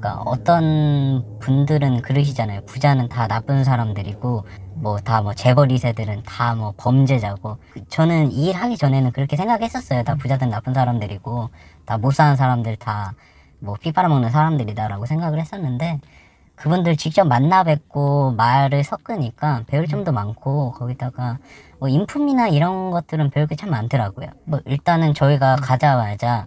그러니까 어떤 분들은 그러시잖아요. 부자는 다 나쁜 사람들이고 뭐 다뭐 뭐 재벌 2세들은 다 뭐 범죄자고 저는 일하기 전에는 그렇게 생각했었어요. 다 부자든 나쁜 사람들이고 다 못 사는 사람들 다 뭐 피 빨아먹는 사람들이다라고 생각을 했었는데 그분들 직접 만나 뵙고 말을 섞으니까 배울 점도 많고 거기다가 뭐 인품이나 이런 것들은 배울 게 참 많더라고요. 뭐 일단은 저희가 가자마자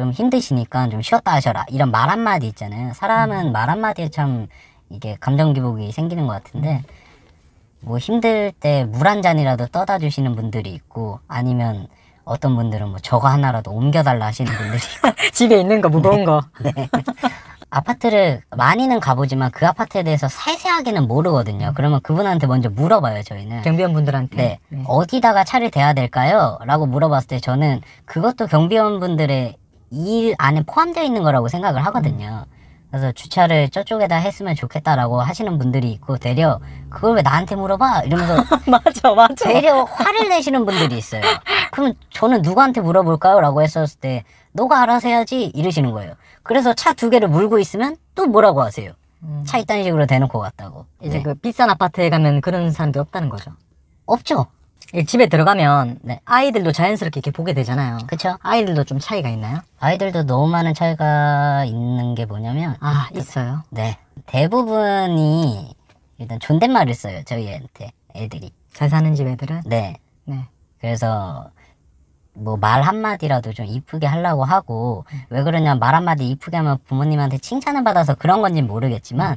좀 힘드시니까 좀 쉬었다 하셔라 이런 말 한마디 있잖아요 사람은 음. 말 한마디에 참 이게 감정 기복이 생기는 것 같은데 뭐 힘들 때 물 한 잔이라도 떠다 주시는 분들이 있고 아니면 어떤 분들은 뭐 저거 하나라도 옮겨달라 하시는 분들이 집에 있는 거 무거운 거 네. 아파트를 많이는 가보지만 그 아파트에 대해서 세세하게는 모르거든요. 음. 그러면 그분한테 먼저 물어봐요, 저희는. 경비원분들한테. 네. 네. 어디다가 차를 대야 될까요? 라고 물어봤을 때 저는 그것도 경비원분들의 이일 안에 포함되어 있는 거라고 생각을 하거든요. 음. 그래서 주차를 저쪽에다 했으면 좋겠다라고 하시는 분들이 있고 대려 그걸 왜 나한테 물어봐 이러면서 맞아 맞아 되려 화를 내시는 분들이 있어요. 그럼 저는 누구한테 물어볼까요라고 했었을 때 너가 알아서 해야지 이러시는 거예요. 그래서 차 두 개를 물고 있으면 또 뭐라고 하세요. 음. 차 있다는 식으로 대놓고 갔다고. 이제 네. 그 비싼 아파트에 가면 그런 사람도 없다는 거죠. 없죠. 예, 집에 들어가면 네, 아이들도 자연스럽게 이렇게 보게 되잖아요. 그쵸? 아이들도 좀 차이가 있나요? 아이들도 너무 많은 차이가 있는 게 뭐냐면 아 그 있어요. 네 대부분이 일단 존댓말을 써요 저희한테 애들이. 잘 사는 집 애들은? 네. 네. 그래서 뭐 말 한마디라도 좀 이쁘게 하려고 하고 왜 그러냐 말 한마디 이쁘게 하면 부모님한테 칭찬을 받아서 그런 건지 모르겠지만 음.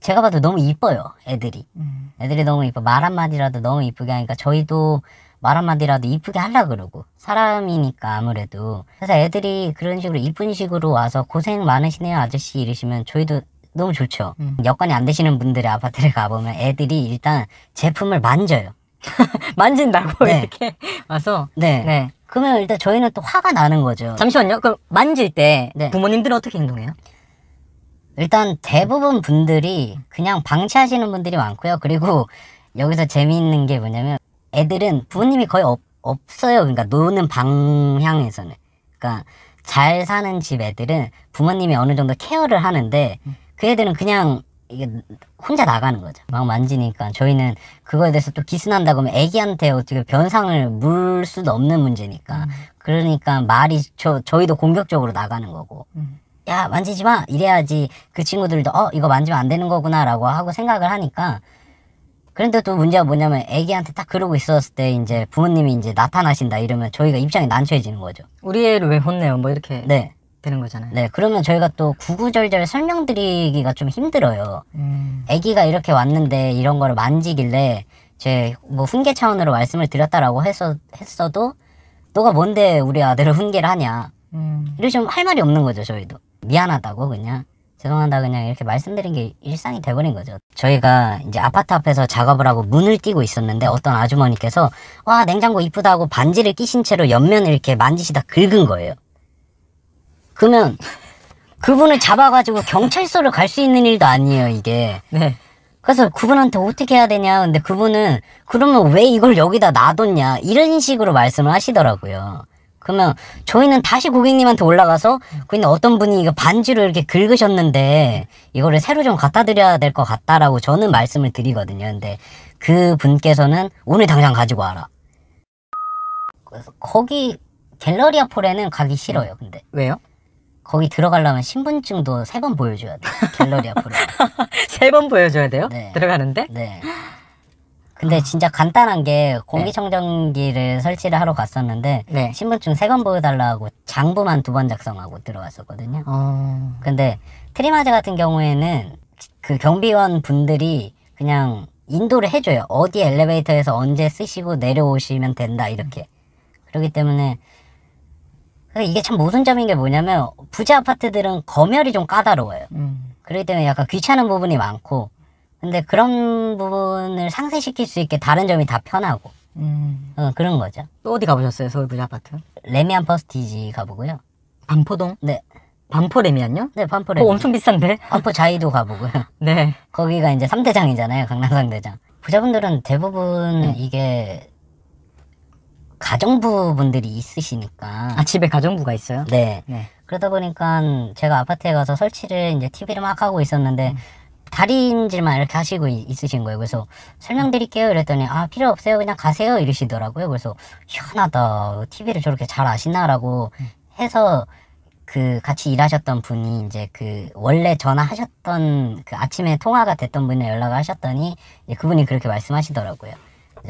제가 봐도 너무 이뻐요 애들이 음. 애들이 너무 이뻐 말 한마디라도 너무 이쁘게 하니까 저희도 말 한마디라도 이쁘게 하려 그러고 사람이니까 아무래도 그래서 애들이 그런 식으로 이쁜 식으로 와서 고생 많으시네요 아저씨 이러시면 저희도 너무 좋죠 음. 여건이 안 되시는 분들의 아파트를 가보면 애들이 일단 제품을 만져요 만진다고 네. 이렇게 와서 네. 네. 그러면 일단 저희는 또 화가 나는 거죠 잠시만요 그럼 만질 때 네. 부모님들은 어떻게 행동해요? 일단 대부분 분들이 그냥 방치하시는 분들이 많고요. 그리고 여기서 재미있는 게 뭐냐면 애들은 부모님이 거의 없, 없어요. 그러니까 노는 방향에서는. 그러니까 잘 사는 집 애들은 부모님이 어느 정도 케어를 하는데 그 애들은 그냥 이게 혼자 나가는 거죠. 막 만지니까 저희는 그거에 대해서 또 기스난다고 하면 애기한테 어떻게 변상을 물 수도 없는 문제니까. 음. 그러니까 말이 저, 저희도 공격적으로 나가는 거고. 음. 야 만지지 마 이래야지 그 친구들도 어 이거 만지면 안 되는 거구나라고 하고 생각을 하니까 그런데 또 문제가 뭐냐면 애기한테 딱 그러고 있었을 때 이제 부모님이 이제 나타나신다 이러면 저희가 입장이 난처해지는 거죠. 우리 애를 왜 혼내요? 뭐 이렇게 네. 되는 거잖아요. 네, 그러면 저희가 또 구구절절 설명드리기가 좀 힘들어요. 음. 애기가 이렇게 왔는데 이런 거를 만지길래 제 뭐 훈계 차원으로 말씀을 드렸다라고 했어, 했어도 너가 뭔데 우리 아들을 훈계를 하냐. 음. 이러시면 할 말이 없는 거죠, 저희도. 미안하다고 그냥 죄송하다 그냥 이렇게 말씀드린 게 일상이 돼버린 거죠. 저희가 이제 아파트 앞에서 작업을 하고 문을 띄고 있었는데 어떤 아주머니께서 와 냉장고 이쁘다 고 반지를 끼신 채로 옆면을 이렇게 만지시다 긁은 거예요. 그러면 그분을 잡아가지고 경찰서를 갈 수 있는 일도 아니에요 이게. 네. 그래서 그분한테 어떻게 해야 되냐 근데 그분은 그러면 왜 이걸 여기다 놔뒀냐 이런 식으로 말씀을 하시더라고요. 그러면 저희는 다시 고객님한테 올라가서 고객님 어떤 분이 이거 반지를 이렇게 긁으셨는데 이거를 새로 좀 갖다 드려야 될 것 같다라고 저는 말씀을 드리거든요. 근데 그 분께서는 오늘 당장 가지고 와라. 그래서 거기 갤러리아 폴에는 가기 싫어요. 근데 왜요? 거기 들어가려면 신분증도 세 번 보여줘야 돼. 갤러리아 폴에. 세 번 보여줘야 돼요? 네. 들어가는데? 네. 근데 아. 진짜 간단한 게 공기청정기를 네. 설치를 하러 갔었는데 네. 신분증 세 번 보여달라고 장부만 두 번 작성하고 들어왔었거든요. 어. 근데 트리마제 같은 경우에는 그 경비원 분들이 그냥 인도를 해줘요. 어디 엘리베이터에서 언제 쓰시고 내려오시면 된다 이렇게. 그렇기 때문에 이게 참 모순점인 게 뭐냐면 부자 아파트들은 검열이 좀 까다로워요. 음. 그렇기 때문에 약간 귀찮은 부분이 많고 근데 그런 부분을 상쇄시킬 수 있게 다른 점이 다 편하고 음. 어, 그런 거죠. 또 어디 가보셨어요? 서울 부자 아파트? 레미안 퍼스티지 가보고요. 반포동? 네. 반포레미안요? 네, 반포레미안. 엄청 비싼데? 반포 자이도 가보고요. 네. 거기가 이제 3대장이잖아요. 강남상대장. 부자분들은 대부분 네. 이게 가정부분들이 있으시니까. 아, 집에 가정부가 있어요? 네. 네. 그러다 보니까 제가 아파트에 가서 설치를 이제 TV를 막 하고 있었는데 음. 다인질만 이렇게 하시고 있으신 거예요. 그래서 설명드릴게요. 이랬더니 아 필요 없어요. 그냥 가세요. 이러시더라고요. 그래서 희한하다. TV를 저렇게 잘 아시나라고 해서 그 같이 일하셨던 분이 이제 그 원래 전화하셨던 그 아침에 통화가 됐던 분이 연락을 하셨더니 그분이 그렇게 말씀하시더라고요.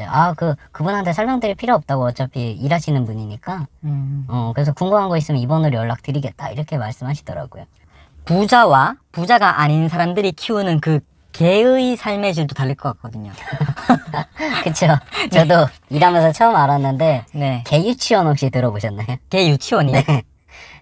아, 그, 그분한테 설명드릴 필요 없다고 어차피 일하시는 분이니까. 음. 어, 그래서 궁금한 거 있으면 이번으로 연락드리겠다. 이렇게 말씀하시더라고요. 부자와 부자가 아닌 사람들이 키우는 그 개의 삶의 질도 다를 것 같거든요. 그쵸. 저도 네. 일하면서 처음 알았는데 네. 개 유치원 혹시 들어보셨나요? 개 유치원이요? 네.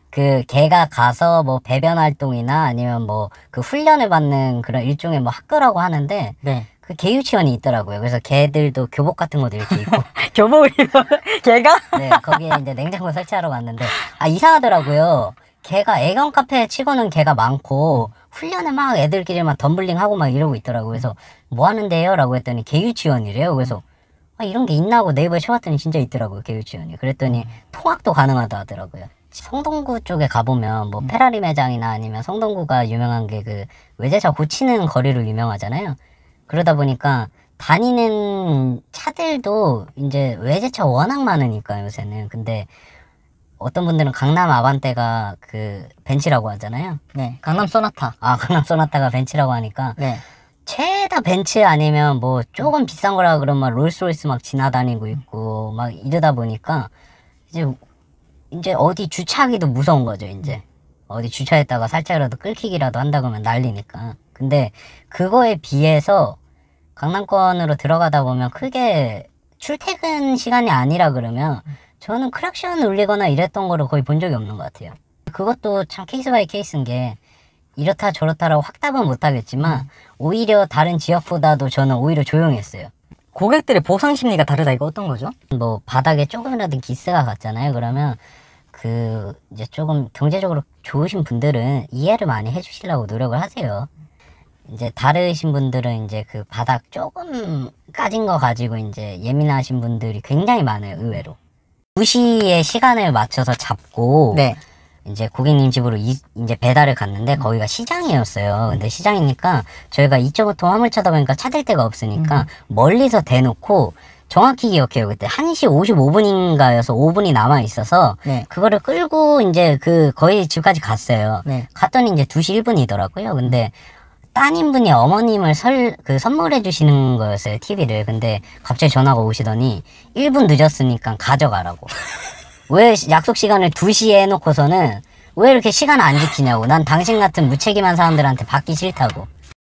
그 개가 가서 뭐 배변 활동이나 아니면 뭐 그 훈련을 받는 그런 일종의 뭐 학교라고 하는데 네. 그 개유치원이 있더라고요. 그래서 개들도 교복 같은 것도 이렇게 입고 교복을 입어 개가? 네 거기에 이제 냉장고 설치하러 갔는데 아 이상하더라고요. 걔가 애견 카페 치고는 걔가 많고 훈련에 막 애들끼리 막 덤블링 하고 막 이러고 있더라고. 그래서 뭐 하는데요? 라고 했더니 개유치원이래요. 그래서 아, 이런 게 있나 고 네이버에 쳐봤더니 진짜 있더라고요. 개유치원이. 그랬더니 음. 통학도 가능하다 하더라고요. 성동구 쪽에 가보면 뭐 음. 페라리 매장이나 아니면 성동구가 유명한 게 그 외제차 고치는 거리로 유명하잖아요. 그러다 보니까 다니는 차들도 이제 외제차 워낙 많으니까 요새는. 근데 어떤 분들은 강남 아반떼가 그 벤치라고 하잖아요. 네. 강남 소나타. 아 강남 소나타가 벤치라고 하니까. 네. 최다 벤츠 아니면 뭐 조금 비싼 거라 그러면 막 롤스로이스 막 지나다니고 있고 막 이러다 보니까 이제 이제 어디 주차하기도 무서운 거죠 이제 어디 주차했다가 살짝이라도 끌키기라도 한다 그러면 난리니까 근데 그거에 비해서 강남권으로 들어가다 보면 크게 출퇴근 시간이 아니라 그러면 저는 크락션 울리거나 이랬던 거를 거의 본 적이 없는 것 같아요. 그것도 참 케이스 바이 케이스인 게 이렇다 저렇다라고 확답은 못하겠지만 오히려 다른 지역보다도 저는 오히려 조용했어요. 고객들의 보상 심리가 다르다 이거 어떤 거죠? 뭐 바닥에 조금이라도 기스가 갔잖아요. 그러면 그 이제 조금 경제적으로 좋으신 분들은 이해를 많이 해주시려고 노력을 하세요. 이제 다르신 분들은 이제 그 바닥 조금 까진 거 가지고 이제 예민하신 분들이 굉장히 많아요 의외로. 2시에 시간을 맞춰서 잡고 네. 이제 고객님 집으로 이, 제 배달을 갔는데 거기가 시장이었어요. 근데 시장이니까 저희가 이쪽부터 화물 차다 보니까 찾을 데가 없으니까 음. 멀리서 대놓고 정확히 기억해요. 그때 1시 55분인가여서 5분이 남아 있어서 네. 그거를 끌고 이제 그 거의 집까지 갔어요. 네. 갔더니 이제 2시 1분이더라고요. 근데 음. 따님분이 어머님을 설, 그 선물해 주시는 거였어요, TV를. 근데 갑자기 전화가 오시더니 1분 늦었으니까 가져가라고. 왜 약속 시간을 2시에 해놓고서는 왜 이렇게 시간 안 지키냐고. 난 당신 같은 무책임한 사람들한테 받기 싫다고.